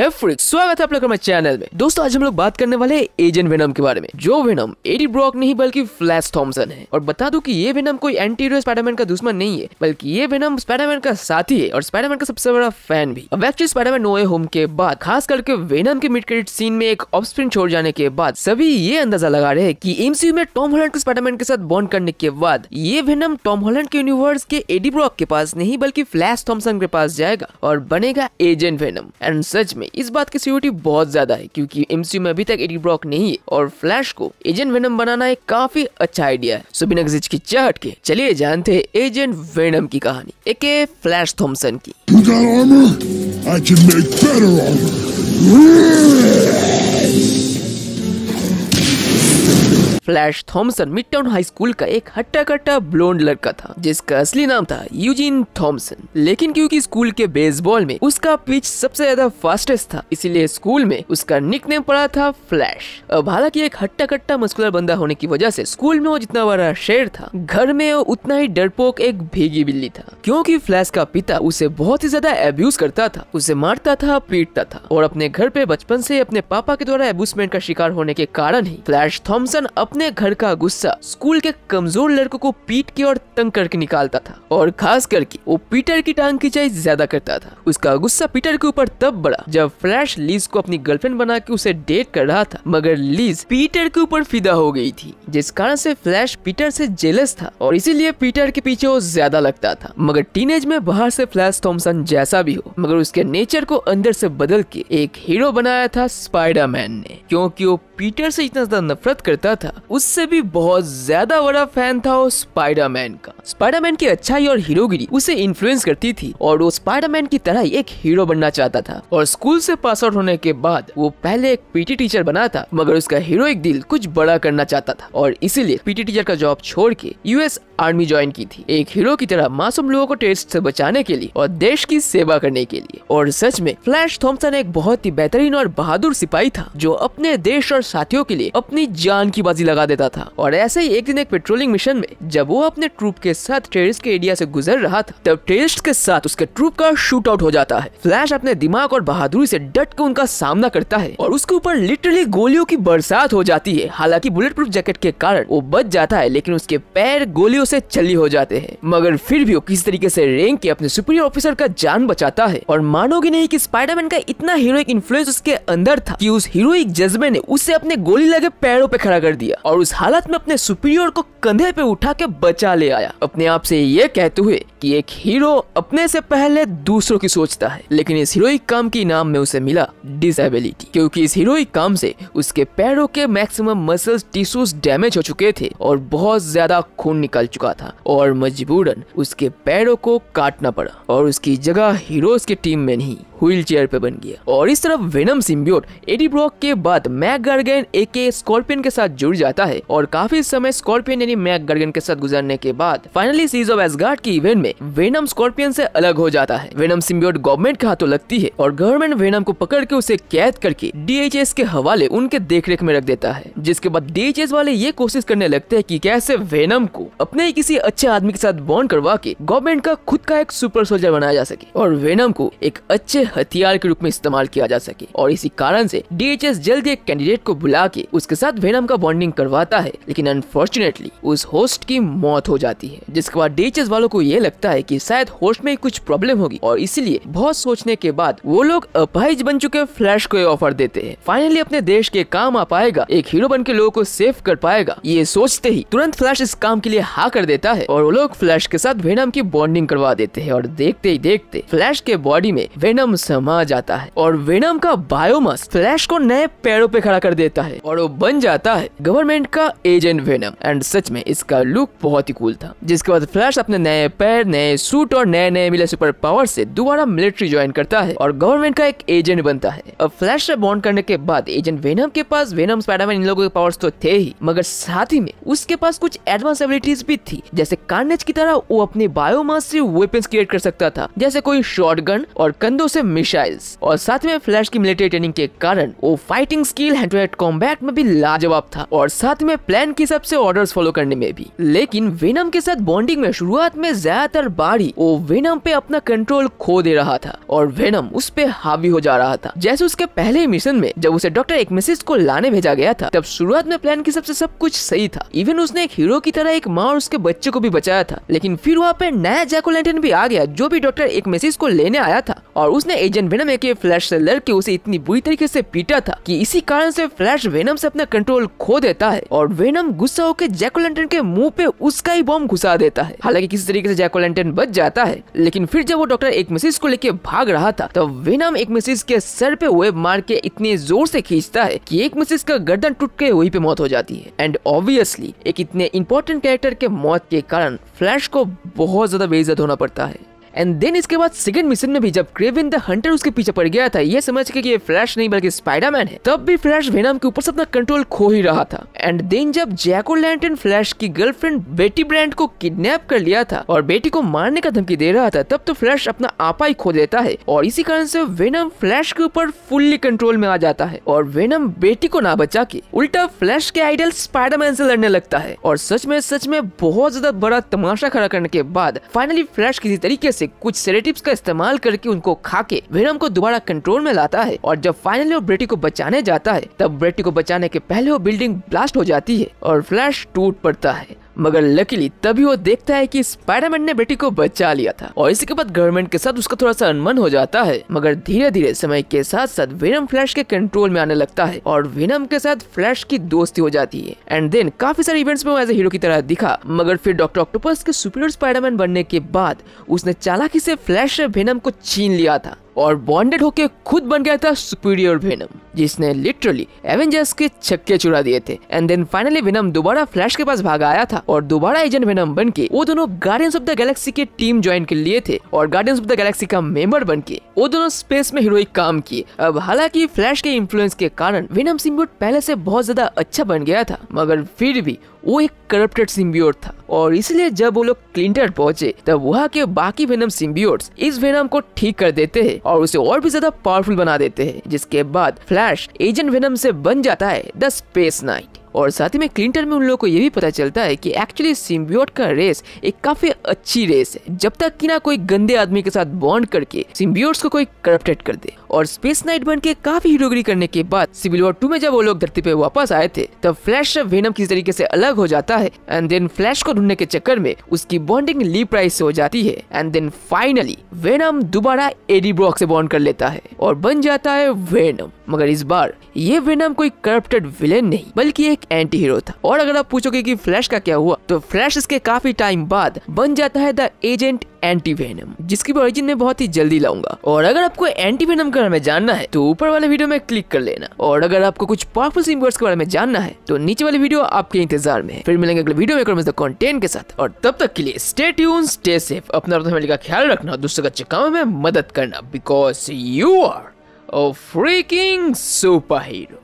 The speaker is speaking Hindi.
हे फ्रिक स्वागत है आप लोग हमारे चैनल में दोस्तों आज हम लोग बात करने वाले एजेंट वेनम के बारे में जो वेनम एडी ब्रॉक नहीं बल्कि फ्लैश थॉमसन है और बता दूं कि ये वेनम कोई एंटीरो स्पाइडरमैन का दुश्मन नहीं है बल्कि ये वेनम स्पाइडरमैन का साथी है और स्पाइडरमैन का सबसे बड़ा फैन भी अब एक्चुअली स्पाइडरमैन नोए होम के बाद खास करके वेनम के मिड क्रेडिट सीन में एक ऑफस्प्रिन छोड़ जाने के बाद सभी ये अंदाजा लगा रहे हैं की एमसीयू में टॉम हॉलैंड को स्पाइडरमैन के साथ बॉन्ड करने के बाद ये वेनम टॉम हॉलैंड के यूनिवर्स के एडी ब्रॉक के पास नहीं बल्कि फ्लैश थॉमसन के पास जाएगा और बनेगा एजेंट वेनम एंड सच में में इस बात की सिक्योरिटी बहुत ज्यादा है क्योंकि एमसीयू में अभी तक एडी ब्रॉक नहीं है और फ्लैश को एजेंट वेनम बनाना एक काफी अच्छा आइडिया है सो बिना की चाहट के चलिए जानते हैं एजेंट वेनम की कहानी एक फ्लैश थॉम्सन की Flash Thompson Midtown High School का एक हट्टा कट्टा ब्लोन्ड लड़का था जिसका असली नाम था यूजिन थॉमसन लेकिन क्योंकि स्कूल के बेसबॉल में उसका पिच सबसे ज्यादा फास्टेस्ट था इसीलिए स्कूल में उसका निक पड़ा था फ्लैश अब हालांकि एक हट्टा कट्टा मस्कुलर बंदा होने की वजह से स्कूल में वो जितना बड़ा शेर था घर में वो उतना ही डरपोक एक भीगी बिल्ली था क्योंकि फ्लैश का पिता उसे बहुत ही ज्यादा एब्यूज करता था उसे मारता था पीटता था और अपने घर पे बचपन से अपने पापा के द्वारा एब्यूसमेंट का शिकार होने के कारण ही फ्लैश थॉम्सन अब अपने घर का गुस्सा स्कूल के कमजोर लड़कों को पीट के और तंग करके निकालता था और खास करके वो पीटर की टांग खिंचाई ज्यादा करता था उसका गुस्सा पीटर के ऊपर तब बढ़ा जब फ्लैश लीज को अपनी गर्लफ्रेंड बना के उसे डेट कर रहा था मगर लीज पीटर के ऊपर फिदा हो गई थी जिस कारण से फ्लैश पीटर से जेलस था और इसीलिए पीटर के पीछे वो ज्यादा लगता था मगर टीनेज में बाहर से फ्लैश थॉमसन जैसा भी हो मगर उसके नेचर को अंदर से बदल के एक हीरो बनाया था स्पाइडरमैन ने क्योंकि वो पीटर से इतना ज्यादा नफरत करता था उससे भी बहुत ज्यादा बड़ा फैन था वो स्पाइडरमैन का स्पाइडरमैन की अच्छाई और हीरोगिरी उसे इन्फ्लुएंस करती थी और वो स्पाइडरमैन की तरह एक हीरो बनना चाहता था और स्कूल से पास आउट होने के बाद वो पहले एक पीटी टीचर बना था मगर उसका हीरोइक दिल कुछ बड़ा करना चाहता था और इसीलिए पीटी टीचर का जॉब छोड़ के यूएस आर्मी ज्वाइन की थी एक हीरो की तरह मासूम लोगों को टेस्ट से बचाने के लिए और देश की सेवा करने के लिए और सच में फ्लैश थॉम्सन एक बहुत ही बेहतरीन और बहादुर सिपाही था जो अपने देश और साथियों के लिए अपनी जान की बाजी लगा देता था और ऐसे ही एक दिन एक पेट्रोलिंग मिशन में जब वो अपने ट्रूप के साथ टेरिस्ट के एरिया से गुजर रहा था तब टेरिस्ट के साथ उसके ट्रूप का शूट आउट हो जाता है फ्लैश अपने दिमाग और बहादुरी से डट के उनका सामना करता है और उसके ऊपर लिटरली गोलियों की बरसात हो जाती है हालांकि बुलेट प्रूफ जैकेट के कारण वो बच जाता है लेकिन उसके पैर गोलियों से चली हो जाते हैं मगर फिर भी वो किस तरीके से रेंग के अपने सुपीरियर ऑफिसर का जान बचाता है और मानोगे नहीं कि स्पाइडरमैन का इतना हीरोइक इन्फ्लुएंस उसके अंदर था कि उस हीरोइक जज्बे ने उसे अपने गोली लगे पैरों पे खड़ा कर दिया और उस हालत में अपने सुपीरियर को कंधे पे उठा के बचा ले आया अपने आप से ये कहते हुए कि एक हीरो अपने से पहले दूसरों की सोचता है लेकिन इस हीरोइक काम की नाम में उसे मिला डिसेबिलिटी क्योंकि इस हीरोइक काम से उसके पैरों के मैक्सिमम मसल्स टिश्यूज डैमेज हो चुके थे और बहुत ज्यादा खून निकल चुका था और मजबूरन उसके पैरों को काटना पड़ा और उसकी जगह हीरोज की टीम में नहीं व्हील चेयर पे बन गया और इस तरफ वेनम सिम्बियोट एडी ब्रॉक के बाद मैक गर्गन ए के स्कॉर्पियन के साथ जुड़ जाता है और काफी समय स्कॉर्पियन यानी मैक गर्गन के साथ गुजरने के बाद फाइनली सीज ऑफ एसगार्ड की इवेंट में वेनम स्कॉर्पियन से अलग हो जाता है वेनम सिम्बियोट गवर्नमेंट के हाथों लगती है और गवर्नमेंट वेनम को पकड़ के उसे कैद करके डी के हवाले उनके देख में रख देता है जिसके बाद डी वाले ये कोशिश करने लगते है की कैसे वेनम को अपने किसी अच्छे आदमी के साथ बॉन्ड करवा के गवर्नमेंट का खुद का एक सुपर सोल्जर बनाया जा सके और वेनम को एक अच्छे हथियार के रूप में इस्तेमाल किया जा सके और इसी कारण से डीएचएस जल्दी एक कैंडिडेट को बुला के उसके साथ वेनम का बॉन्डिंग करवाता है लेकिन अनफॉर्चुनेटली उस होस्ट की मौत हो जाती है जिसके बाद डीएचएस वालों को ये लगता है की शायद होस्ट में कुछ प्रॉब्लम होगी और इसीलिए बहुत सोचने के बाद वो लोग अपाहिज बन चुके फ्लैश को ऑफर देते हैं फाइनली अपने देश के काम आ पाएगा एक हीरो बन के लोगों को सेव कर पाएगा ये सोचते ही तुरंत फ्लैश इस काम के लिए हा कर देता है और वो लोग फ्लैश के साथ वेनम की बॉन्डिंग करवा देते है और देखते ही देखते फ्लैश के बॉडी में वेनम समा जाता है और वेनम का बायोमास फ्लैश को नए पैरों पे खड़ा कर देता देता है और वो बन जाता है गवर्नमेंट का एजेंट वेनम एंड सच में इसका लुक बहुत ही कूल था जिसके बाद फ्लैश अपने नए पैर नए सूट और नए नए मिले सुपर पावर से दोबारा मिलिट्री ज्वाइन करता है और गवर्नमेंट का एक एजेंट बनता है अब फ्लैश से बॉन्ड करने के बाद एजेंट वेनम के पास वेनम स्पाइडरमैन इन लोगों के पावर्स तो थे ही मगर साथ ही में उसके पास कुछ एडवांस एबिलिटीज भी थी जैसे कार्नेज की तरह वो अपने बायोमास से वेपन क्रिएट कर सकता था जैसे कोई शॉटगन और कंधों से मिसाइल्स और साथ में फ्लैश की मिलिट्री ट्रेनिंग के कारण वो fighting skill hand but combat में भी लाजवाब था और साथ में प्लान के हिसाब से ऑर्डर फॉलो करने में भी लेकिन वेनम के साथ बॉन्डिंग में शुरुआत में ज्यादातर बारी वो वेनम पे अपना कंट्रोल खो दे रहा था और वेनम उस पे हावी हो जा रहा था जैसे उसके पहले मिशन में जब उसे डॉक्टर एक मैसेज को लाने भेजा गया था तब शुरुआत में प्लान के हिसाब से सब कुछ सही था इवन उसने एक हीरो की तरह एक माँ और उसके बच्चे को भी बचाया था लेकिन फिर वहाँ पे नया जैकोलेंटन भी आ गया जो भी डॉक्टर एक मैसेज को लेने आया था और उसने एजेंट वेनम एक फ्लैश से लड़के उसे इतनी बुरी तरीके से पीटा था की इसी कारण से फ्लैश वेनम से अपना कंट्रोल खो देता है और वेनम गुस्सा होकर जैकोलेंटन के मुंह पे उसका ही बॉम्ब घुसा देता है हालांकि किसी तरीके से जैकोलेंटन बच जाता है लेकिन फिर जब वो डॉक्टर एक मिसिस को लेके भाग रहा था तब तो वेनम एक मिसिस के सर पे वेब मार के इतने जोर से खींचता है की एक मिसिस का गर्दन टूट के वही पे मौत हो जाती है एंड ऑब्वियसली एक इतने इम्पोर्टेंट कैरेक्टर के मौत के कारण फ्लैश को बहुत ज्यादा बेइज्जत होना पड़ता है एंड देन इसके बाद सेकंड मिशन में भी जब क्रेविन द हंटर उसके पीछे पड़ गया था ये समझ के कि ये फ्लैश नहीं बल्कि स्पाइडरमैन है तब भी फ्लैश वेनम के ऊपर से अपना कंट्रोल खो ही रहा था एंड देन जब जैको लैंटन फ्लैश की गर्लफ्रेंड बेटी ब्रांड को किडनेप कर लिया था और बेटी को मारने का धमकी दे रहा था तब तो फ्लैश अपना आपा ही खो देता है और इसी कारण से वेनम फ्लैश के ऊपर फुल्ली कंट्रोल में आ जाता है और वेनम बेटी को ना बचा के उल्टा फ्लैश के आइडल स्पाइडरमैन से लड़ने लगता है और सच में सच में बहुत ज्यादा बड़ा तमाशा खड़ा करने के बाद फाइनली फ्लैश किसी तरीके से से कुछ सेरेटिव्स का इस्तेमाल करके उनको खा के वेनम को दोबारा कंट्रोल में लाता है और जब फाइनली वो ब्रेटी को बचाने जाता है तब ब्रेटी को बचाने के पहले वो बिल्डिंग ब्लास्ट हो जाती है और फ्लैश टूट पड़ता है मगर लकीली तभी वो देखता है कि स्पाइडरमैन ने बेटी को बचा लिया था और इसी के बाद गवर्नमेंट के साथ उसका थोड़ा सा अनमन हो जाता है मगर धीरे धीरे समय के साथ साथ वेनम फ्लैश के कंट्रोल में आने लगता है और विनम के साथ फ्लैश की दोस्ती हो जाती है एंड देन काफी सारे इवेंट्स में वो एज ए हीरो की तरह दिखा मगर फिर डॉक्टर ऑक्टोपस के सुपीरियर स्पाइडरमैन बनने के बाद उसने चालाकी से फ्लैश विनम को छीन लिया था और बॉन्डेड होके खुद बन गया था सुपीरियर वेनम जिसने लिटरली एवेंजर्स के छक्के चुरा दिए थे एंड देन फाइनली वेनम दोबारा फ्लैश के पास भाग आया था और दोबारा एजेंट वेनम बन के वो दोनों गार्डियंस ऑफ द गैलेक्सी के टीम ज्वाइन कर लिए थे और गार्डियंस ऑफ द गैलेक्सी का मेंबर बन के वो दोनों स्पेस में हीरोइक काम किए अब हालांकि फ्लैश के इन्फ्लुएंस के कारण वेनम सिम्बोट पहले से बहुत ज्यादा अच्छा बन गया था मगर फिर भी वो एक करप्टेड सिम्बियोट था और इसलिए जब वो लोग क्लिंटर पहुंचे तब वहाँ के बाकी वेनम सिम्बियोट्स इस वेनम को ठीक कर देते हैं और उसे और भी ज्यादा पावरफुल बना देते हैं जिसके बाद फ्लैश एजेंट वेनम से बन जाता है द स्पेस नाइट और साथ ही में क्लिंटन में उन लोगों को ये भी पता चलता है कि एक्चुअली सिम्बियोट का रेस एक काफी अच्छी रेस है जब तक कि ना कोई गंदे आदमी के साथ बॉन्ड करके सिम्बियोट्स को कोई करप्टेड कर दे और स्पेस नाइट बन के काफी हीरोगिरी करने के बाद सिविल वॉर टू में जब वो लोग धरती पे वापस आए थे तब फ्लैश वेनम किसी तरीके से अलग हो जाता है एंड देन फ्लैश को ढूंढने के चक्कर में उसकी बॉन्डिंग ली प्राइस से हो जाती है एंड देन फाइनली वेनम दोबारा एडी ब्रॉक से बॉन्ड कर लेता है और बन जाता है वेनम मगर इस बार ये वेनम कोई करप्टेड विलेन नहीं बल्कि एक एंटी हीरो था और अगर आप पूछोगे कि फ्लैश का क्या हुआ तो फ्लैश इसके काफी टाइम बाद बन जाता है द एजेंट एंटी वेनम जिसकी ओरिजिन में बहुत ही जल्दी लाऊंगा और अगर आपको एंटी वेनम के बारे में जानना है तो ऊपर वाले वीडियो में क्लिक कर लेना और अगर आपको कुछ पावरफुल सिम्बर्स के बारे में जानना है तो नीचे वाले वीडियो आपके इंतजार में फिर मिलेंगे अगले वीडियो में कंटेंट के साथ और तब तक के लिए स्टे ट्यून स्टे सेफ अपना फैमिली का ख्याल रखना दूसरे का कामों में मदद करना because you are freaking super hero